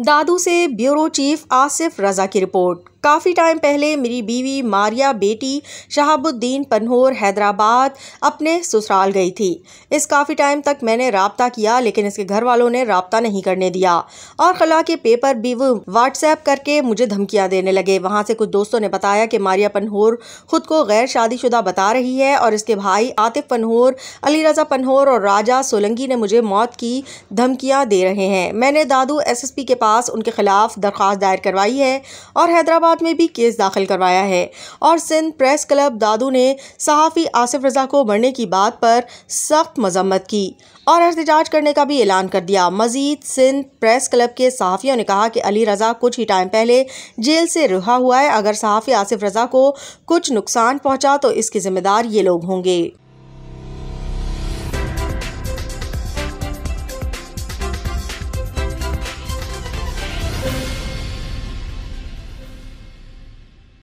दादू से bureau chief Asif रजा की report काफ़ी टाइम पहले मेरी बीवी मारिया बेटी शहाबुद्दीन पन्होर हैदराबाद अपने ससुराल गई थी इस काफ़ी टाइम तक मैंने रबता किया लेकिन इसके घर वालों ने रबता नहीं करने दिया और खला के पेपर भी वो व्हाट्सएप करके मुझे धमकियाँ देने लगे वहाँ से कुछ दोस्तों ने बताया कि मारिया पन्होर खुद को गैर शादीशुदा बता रही है और इसके भाई आतिफ पन्होर अली रज़ा पन्होर और राजा सोलंगी ने मुझे मौत की धमकियाँ दे रहे हैं मैंने दादू एस के पास उनके खिलाफ दरख्वास्त दायर करवाई है और हैदराबाद कोर्ट में भी केस दाखिल करवाया है और सिंध प्रेस क्लब दादू ने सहाफ़ी आसिफ रजा को मरने की बात पर सख्त मजम्मत की और एहतजाज करने का भी ऐलान कर दिया मजीद सिंध प्रेस क्लब के सहाफ़ियों ने कहा कि अली रज़ा कुछ ही टाइम पहले जेल से रिहा हुआ है अगर सहाफ़ी आसिफ रज़ा को कुछ नुकसान पहुँचा तो इसकी जिम्मेदार ये लोग होंगे